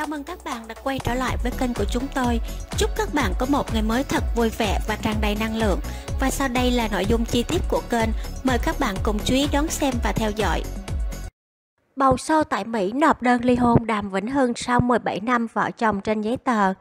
Chào mừng các bạn đã quay trở lại với kênh của chúng tôi. Chúc các bạn có một ngày mới thật vui vẻ và tràn đầy năng lượng. Và sau đây là nội dung chi tiết của kênh. Mời các bạn cùng chú ý đón xem và theo dõi. Bầu sâu tại Mỹ nộp đơn ly hôn Đàm Vĩnh Hưng sau 17 năm vợ chồng trên giấy tờ.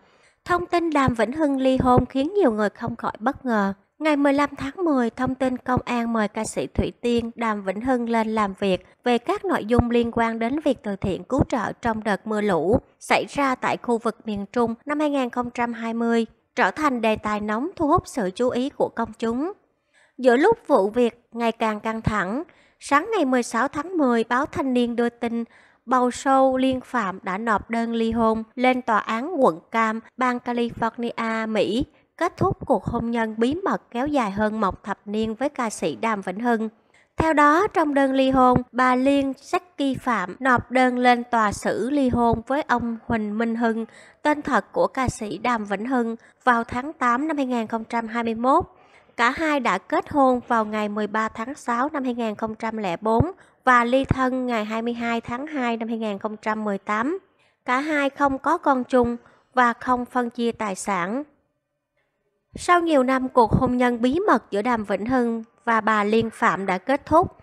Thông tin Đàm Vĩnh Hưng ly hôn khiến nhiều người không khỏi bất ngờ. Ngày 15 tháng 10, thông tin công an mời ca sĩ Thủy Tiên Đàm Vĩnh Hưng lên làm việc về các nội dung liên quan đến việc từ thiện cứu trợ trong đợt mưa lũ xảy ra tại khu vực miền Trung năm 2020, trở thành đề tài nóng thu hút sự chú ý của công chúng. Giữa lúc vụ việc ngày càng căng thẳng, sáng ngày 16 tháng 10, báo Thanh niên đưa tin Bầu sâu liên phạm đã nộp đơn ly hôn lên tòa án quận Cam, bang California, Mỹ kết thúc cuộc hôn nhân bí mật kéo dài hơn một thập niên với ca sĩ Đàm Vĩnh Hưng. Theo đó, trong đơn ly hôn, bà Liên Saki Phạm nộp đơn lên tòa xử ly hôn với ông Huỳnh Minh Hưng, tên thật của ca sĩ Đàm Vĩnh Hưng, vào tháng 8 năm 2021. Cả hai đã kết hôn vào ngày 13 tháng 6 năm 2004 và ly thân ngày 22 tháng 2 năm 2018. Cả hai không có con chung và không phân chia tài sản. Sau nhiều năm cuộc hôn nhân bí mật giữa Đàm Vĩnh Hưng và bà Liên Phạm đã kết thúc.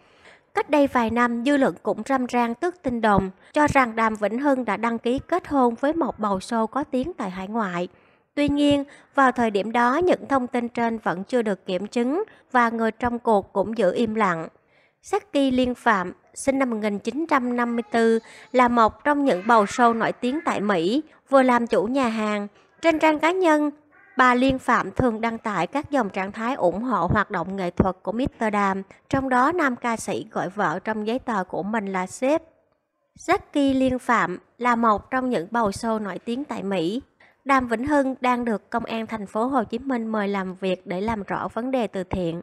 Cách đây vài năm, dư luận cũng râm rang tức tin đồn, cho rằng Đàm Vĩnh Hưng đã đăng ký kết hôn với một bầu sâu có tiếng tại hải ngoại. Tuy nhiên, vào thời điểm đó những thông tin trên vẫn chưa được kiểm chứng và người trong cuộc cũng giữ im lặng. Saki Liên Phạm, sinh năm 1954, là một trong những bầu sâu nổi tiếng tại Mỹ, vừa làm chủ nhà hàng. Trên trang cá nhân, Bà Liên Phạm thường đăng tải các dòng trạng thái ủng hộ hoạt động nghệ thuật của Mr. Đàm, trong đó nam ca sĩ gọi vợ trong giấy tờ của mình là sếp. Jackie Liên Phạm là một trong những bầu show nổi tiếng tại Mỹ. Đàm Vĩnh Hưng đang được Công an thành phố Hồ Chí Minh mời làm việc để làm rõ vấn đề từ thiện.